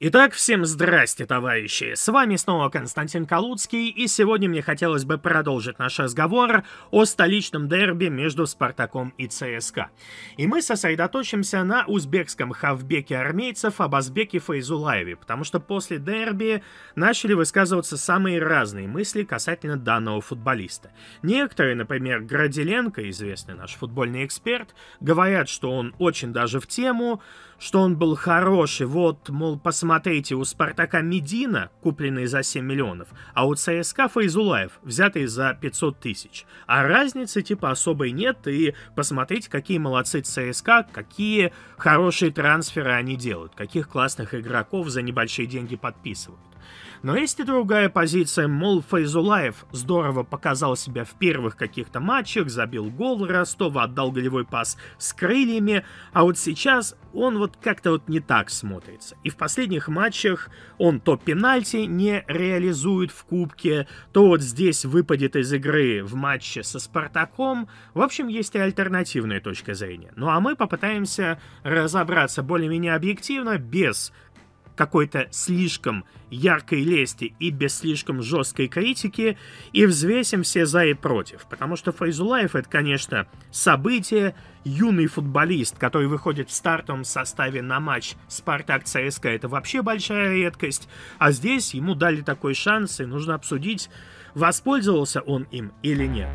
Итак, всем здрасте, товарищи! С вами снова Константин Калуцкий, и сегодня мне хотелось бы продолжить наш разговор о столичном дерби между Спартаком и ЦСКА. И мы сосредоточимся на узбекском хавбеке армейцев Абазбеке Файзулаеве, потому что после дерби начали высказываться самые разные мысли касательно данного футболиста. Некоторые, например, Градиленко, известный наш футбольный эксперт, говорят, что он очень даже в тему, что он был хороший, вот, мол, посмотрите, Смотрите, у «Спартака» Медина, купленный за 7 миллионов, а у ЦСКА Файзулаев, взятый за 500 тысяч. А разницы типа особой нет, и посмотрите, какие молодцы ЦСКА, какие хорошие трансферы они делают, каких классных игроков за небольшие деньги подписывают. Но есть и другая позиция, мол, Файзулаев здорово показал себя в первых каких-то матчах, забил гол Ростова, отдал голевой пас с крыльями, а вот сейчас он вот как-то вот не так смотрится. И в последних матчах он то пенальти не реализует в кубке, то вот здесь выпадет из игры в матче со Спартаком. В общем, есть и альтернативная точка зрения. Ну а мы попытаемся разобраться более-менее объективно, без какой-то слишком яркой лести и без слишком жесткой критики и взвесим все за и против. Потому что Файзулаев это, конечно, событие, юный футболист, который выходит в стартовом составе на матч «Спартак ЦСКА» это вообще большая редкость, а здесь ему дали такой шанс и нужно обсудить, воспользовался он им или нет.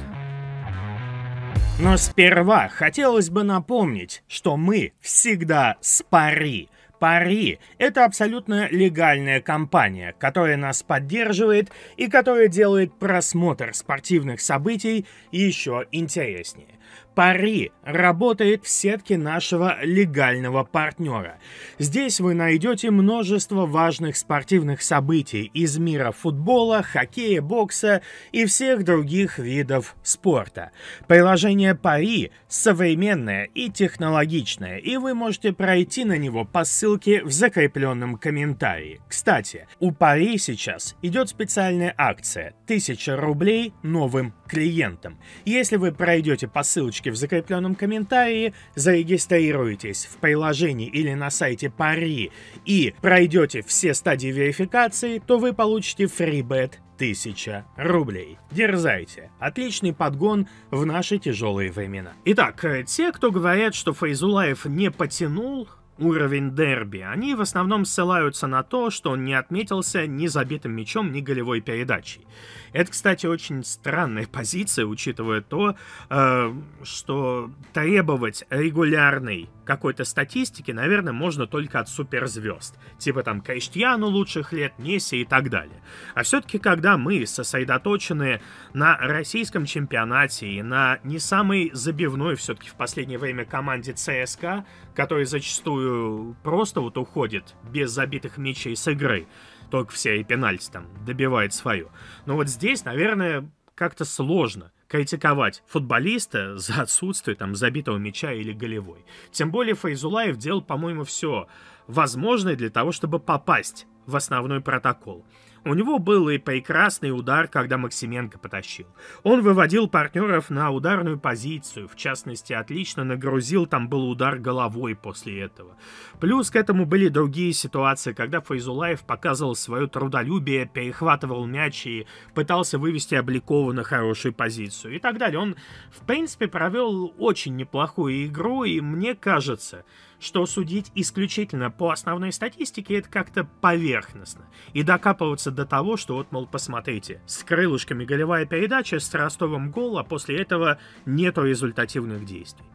Но сперва хотелось бы напомнить, что мы всегда спари – Пари. Это абсолютно легальная компания, которая нас поддерживает и которая делает просмотр спортивных событий еще интереснее. Пари работает в сетке нашего легального партнера. Здесь вы найдете множество важных спортивных событий из мира футбола, хоккея, бокса и всех других видов спорта. Приложение Пари современное и технологичное, и вы можете пройти на него по ссылке в закрепленном комментарии. Кстати, у Пари сейчас идет специальная акция 1000 рублей новым клиентам. Если вы пройдете по ссылочке в закрепленном комментарии, зарегистрируетесь в приложении или на сайте Пари и пройдете все стадии верификации, то вы получите фрибет 1000 рублей. Дерзайте. Отличный подгон в наши тяжелые времена. Итак, э, те, кто говорят, что Файзулаев не потянул, уровень дерби. Они в основном ссылаются на то, что он не отметился ни забитым мячом, ни голевой передачей. Это, кстати, очень странная позиция, учитывая то, э, что требовать регулярный какой-то статистики, наверное, можно только от суперзвезд. Типа там Криштиану лучших лет, Неси и так далее. А все-таки, когда мы сосредоточены на российском чемпионате и на не самой забивной все-таки в последнее время команде ЦСКА, которая зачастую просто вот уходит без забитых мячей с игры, только все и пенальти там добивает свое. Но вот здесь, наверное, как-то сложно критиковать футболиста за отсутствие там забитого мяча или голевой. Тем более Файзулаев делал, по-моему, все возможное для того, чтобы попасть в основной протокол. У него был и прекрасный удар, когда Максименко потащил. Он выводил партнеров на ударную позицию, в частности, отлично нагрузил, там был удар головой после этого. Плюс к этому были другие ситуации, когда Файзулаев показывал свое трудолюбие, перехватывал мяч и пытался вывести Обликова на хорошую позицию и так далее. Он, в принципе, провел очень неплохую игру, и мне кажется, что судить исключительно по основной статистике это как-то поверхностно. И докапываться до того, что вот, мол, посмотрите, с крылышками голевая передача, с Ростовом гол, а после этого нету результативных действий.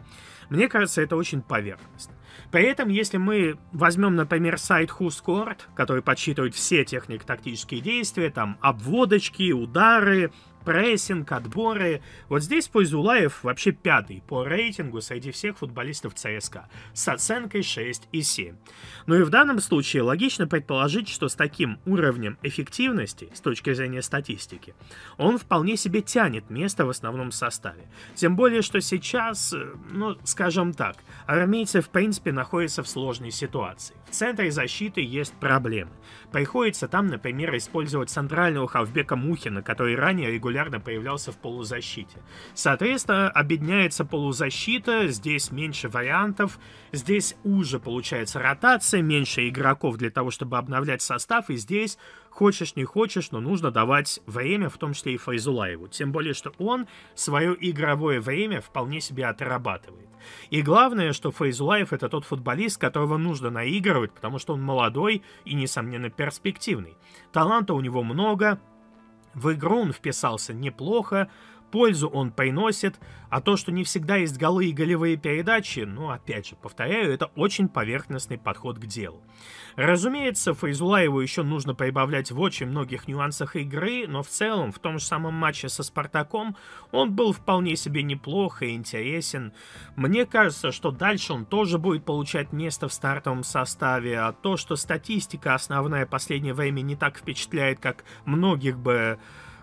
Мне кажется, это очень поверхностно. При этом, если мы возьмем, например, сайт WhoScored, который подсчитывает все техник-тактические действия, там обводочки, удары, прессинг, отборы. Вот здесь Пойзулаев вообще пятый по рейтингу среди всех футболистов ЦСКА с оценкой 6 и 7. Ну и в данном случае логично предположить, что с таким уровнем эффективности с точки зрения статистики он вполне себе тянет место в основном составе. Тем более, что сейчас, э, ну, скажем так, армейцы в принципе находятся в сложной ситуации. В центре защиты есть проблемы. Приходится там, например, использовать центрального хавбека Мухина, который ранее регулярно регулярно появлялся в полузащите. Соответственно, объединяется полузащита, здесь меньше вариантов, здесь уже получается ротация, меньше игроков для того, чтобы обновлять состав, и здесь хочешь не хочешь, но нужно давать время, в том числе и Файзулаеву. Тем более, что он свое игровое время вполне себе отрабатывает. И главное, что Файзулаев это тот футболист, которого нужно наигрывать, потому что он молодой и, несомненно, перспективный. Таланта у него много, в игру он вписался неплохо, пользу он приносит, а то, что не всегда есть голы и голевые передачи, ну, опять же, повторяю, это очень поверхностный подход к делу. Разумеется, Файзулаеву еще нужно прибавлять в очень многих нюансах игры, но в целом, в том же самом матче со Спартаком, он был вполне себе неплох и интересен. Мне кажется, что дальше он тоже будет получать место в стартовом составе, а то, что статистика основная последнее время не так впечатляет, как многих бы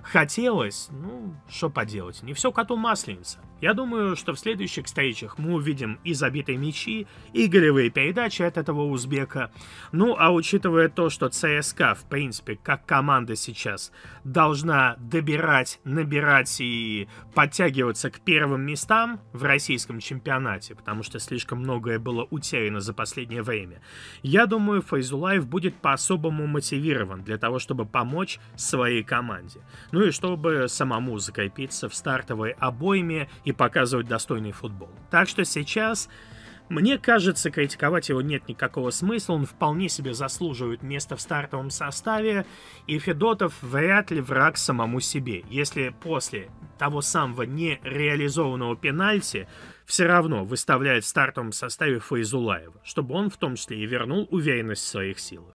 хотелось, ну, что поделать, не все коту масленица. Я думаю, что в следующих встречах мы увидим и забитые мячи, и голевые передачи от этого узбека. Ну, а учитывая то, что ЦСКА, в принципе, как команда сейчас, должна добирать, набирать и подтягиваться к первым местам в российском чемпионате, потому что слишком многое было утеряно за последнее время, я думаю, Файзулаев будет по-особому мотивирован для того, чтобы помочь своей команде ну и чтобы самому закрепиться в стартовой обойме и показывать достойный футбол. Так что сейчас мне кажется, критиковать его нет никакого смысла, он вполне себе заслуживает места в стартовом составе, и Федотов вряд ли враг самому себе, если после того самого нереализованного пенальти все равно выставляет в стартовом составе Фаизулаева, чтобы он в том числе и вернул уверенность в своих силах.